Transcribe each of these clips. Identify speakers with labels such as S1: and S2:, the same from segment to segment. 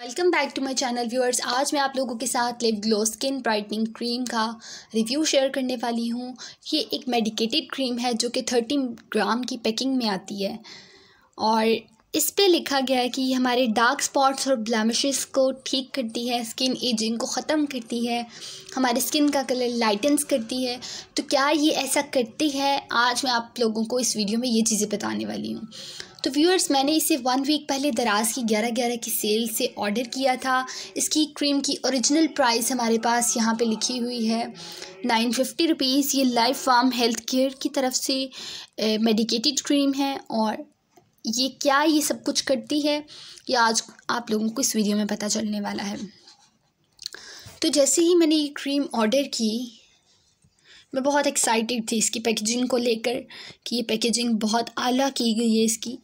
S1: welcome back to my channel viewers आज मैं आप लोगों के साथ lip glow skin brightening cream का रिव्यू शेयर करने वाली हूँ ये एक मेडिकेटेड क्रीम है जो कि थर्टी ग्राम की पैकिंग में आती है और इस पे लिखा गया है कि ये हमारे डार्क स्पॉट्स और ब्लैमिशेस को ठीक करती है स्किन एजिंग को ख़त्म करती है हमारे स्किन का कलर लाइटेंस करती है तो क्या ये ऐसा करती है आज मैं आप लोगों को इस वीडियो में ये चीज़ें बताने वाली हूँ तो व्यूअर्स मैंने इसे वन वीक पहले दराज की ग्यारह ग्यारह की सेल से ऑर्डर किया था इसकी क्रीम की ओरिजिनल प्राइस हमारे पास यहाँ पे लिखी हुई है नाइन फिफ्टी रुपीज़ ये लाइफ फार्म हेल्थ केयर की तरफ से मेडिकेटेड क्रीम है और ये क्या ये सब कुछ करती है ये आज आप लोगों को इस वीडियो में पता चलने वाला है तो जैसे ही मैंने ये क्रीम ऑर्डर की मैं बहुत एक्साइटेड थी इसकी पैकेजिंग को लेकर कि ये पैकेजिंग बहुत आला की गई है इसकी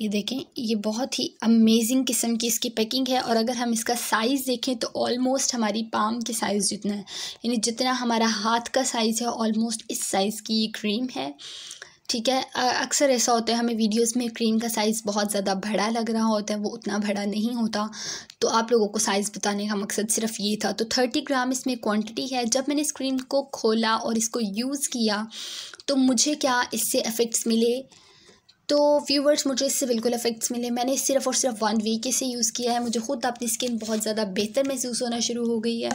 S1: ये देखें ये बहुत ही अमेजिंग किस्म की इसकी पैकिंग है और अगर हम इसका साइज़ देखें तो ऑलमोस्ट हमारी पाम के साइज़ जितना है यानी जितना हमारा हाथ का साइज़ है ऑलमोस्ट इस साइज़ की ये क्रीम है ठीक है अक्सर ऐसा होता है हमें वीडियोस में क्रीम का साइज़ बहुत ज़्यादा बड़ा लग रहा होता है वो उतना बड़ा नहीं होता तो आप लोगों को साइज़ बताने का मकसद सिर्फ ये था तो थर्टी ग्राम इसमें क्वांटिटी है जब मैंने इस क्रीम को खोला और इसको यूज़ किया तो मुझे क्या इससे इफ़ेक्ट्स मिले तो व्यूवर्स मुझे इससे बिल्कुल इफेक्ट्स मिले मैंने सिर्फ और सिर्फ वन वीक इसे यूज़ किया है मुझे खुद अपनी स्किन बहुत ज़्यादा बेहतर महसूस होना शुरू हो गई है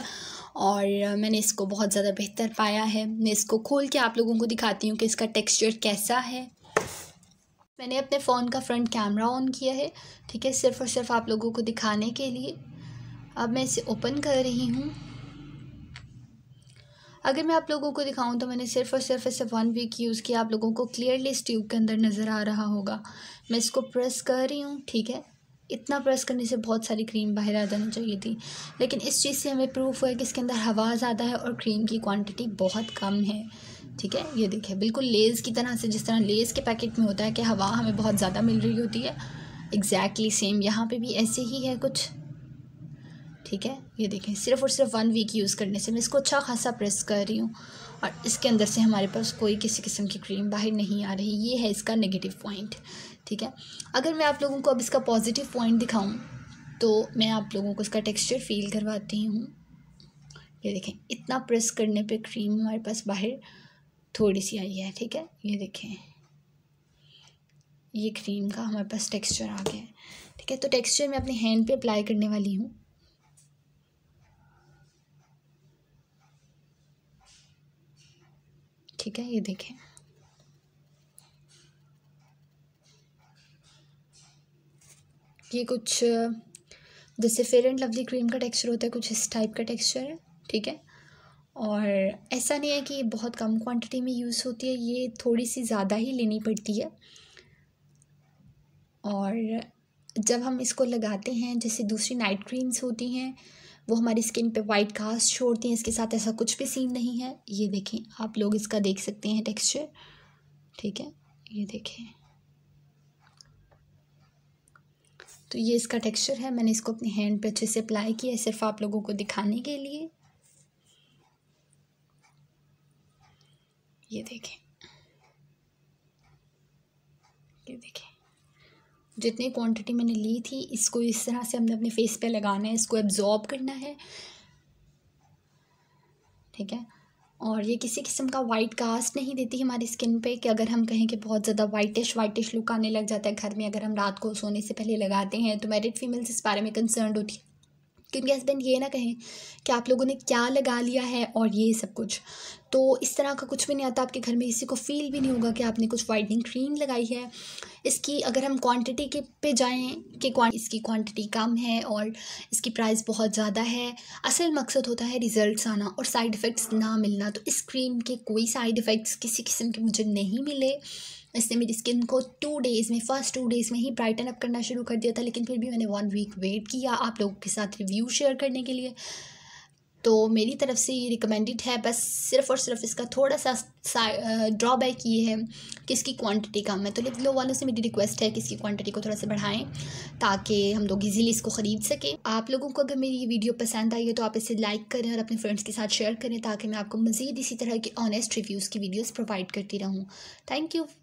S1: और मैंने इसको बहुत ज़्यादा बेहतर पाया है मैं इसको खोल के आप लोगों को दिखाती हूँ कि इसका टेक्स्चर कैसा है मैंने अपने फ़ोन का फ्रंट कैमरा ऑन किया है ठीक है सिर्फ और सिर्फ आप लोगों को दिखाने के लिए अब मैं इसे ओपन कर रही हूँ अगर मैं आप लोगों को दिखाऊं तो मैंने सिर्फ और सिर्फ इसे वन वीक यूज़ किया आप लोगों को क्लियरली इस ट्यूब के अंदर नज़र आ रहा होगा मैं इसको प्रेस कर रही हूँ ठीक है इतना प्रेस करने से बहुत सारी क्रीम बाहर आ जानी चाहिए थी लेकिन इस चीज़ से हमें प्रूफ हुआ है कि इसके अंदर हवा ज़्यादा है और क्रीम की क्वांटिटी बहुत कम है ठीक है ये देखिए बिल्कुल लेज़ की तरह से जिस तरह लेज़ के पैकेट में होता है कि हवा हमें बहुत ज़्यादा मिल रही होती है एग्जैक्टली exactly सेम यहाँ पे भी ऐसे ही है कुछ ठीक है ये देखें सिर्फ और सिर्फ वन वीक यूज़ करने से मैं इसको अच्छा खासा प्रेस कर रही हूँ और इसके अंदर से हमारे पास कोई किसी किस्म की क्रीम बाहर नहीं आ रही ये है इसका नेगेटिव पॉइंट ठीक है अगर मैं आप लोगों को अब इसका पॉजिटिव पॉइंट दिखाऊँ तो मैं आप लोगों को इसका टेक्स्चर फील करवाती हूँ ये देखें इतना प्रेस करने पर क्रीम हमारे पास बाहर थोड़ी सी आई है ठीक है ये देखें ये क्रीम का हमारे पास टेक्सचर आ गया है ठीक है तो टेक्सचर मैं अपने हैंड पे अप्लाई करने वाली हूँ ठीक है ये देखें ये कुछ जैसे फेयर एंड लवली क्रीम का टेक्सचर होता है कुछ इस टाइप का टेक्सचर है ठीक है और ऐसा नहीं है कि बहुत कम क्वांटिटी में यूज़ होती है ये थोड़ी सी ज़्यादा ही लेनी पड़ती है और जब हम इसको लगाते हैं जैसे दूसरी नाइट क्रीम्स होती हैं वो हमारी स्किन पे वाइट घास छोड़ती हैं इसके साथ ऐसा कुछ भी सीन नहीं है ये देखें आप लोग इसका देख सकते हैं टेक्सचर ठीक है ये देखें तो ये इसका टेक्सचर है मैंने इसको अपने हैंड पे अच्छे से अप्लाई किया सिर्फ आप लोगों को दिखाने के लिए ये देखें ये देखें जितनी क्वांटिटी मैंने ली थी इसको इस तरह से हमने अपने फेस पे लगाना है इसको एब्ज़ॉर्ब करना है ठीक है और ये किसी किस्म का वाइट कास्ट नहीं देती हमारी स्किन पे कि अगर हम कहें कि बहुत ज़्यादा वाइटिश वाइटिश लुक आने लग जाता है घर में अगर हम रात को सोने से पहले लगाते हैं तो मेरिड फीमेल्स इस बारे में कंसर्न होती है कि उनके हस्बैंड ये ना कहें कि आप लोगों ने क्या लगा लिया है और ये सब कुछ तो इस तरह का कुछ भी नहीं आता आपके घर में किसी को फील भी नहीं होगा कि आपने कुछ वाइटनिंग क्रीम लगाई है इसकी अगर हम क्वांटिटी के पे जाएं कि इसकी क्वांटिटी कम है और इसकी प्राइस बहुत ज़्यादा है असल मकसद होता है रिज़ल्ट आना और साइड इफ़ेक्ट्स ना मिलना तो इस क्रीम के कोई साइड इफ़ेक्ट्स किसी किस्म के मुझे नहीं मिले इसने मेरी स्किन को टू डेज़ में फ़र्स्ट टू डेज़ में ही ब्राइटन अप करना शुरू कर दिया था लेकिन फिर भी मैंने वन वीक वेट किया आप लोगों के साथ रिव्यू शेयर करने के लिए तो मेरी तरफ से ये रिकमेंडेड है बस सिर्फ और सिर्फ इसका थोड़ा सा ड्रॉबैक ये है कि इसकी क्वान्टिटी कम है तो लिप ग्लो वालों से मेरी रिक्वेस्ट है कि इसकी क्वान्टिटी को थोड़ा सा बढ़ाएँ ताकि हम लोग इजीली इसको ख़रीद सकें आप लोगों को अगर मेरी ये वीडियो पसंद आई है तो आप इसे लाइक करें और अपने फ्रेंड्स के साथ शेयर करें ताकि मैं आपको मज़ीद इसी तरह की ऑनेस्ट रिव्यूज़ की वीडियोज़ प्रोवाइड करती रहूँ थैंक यू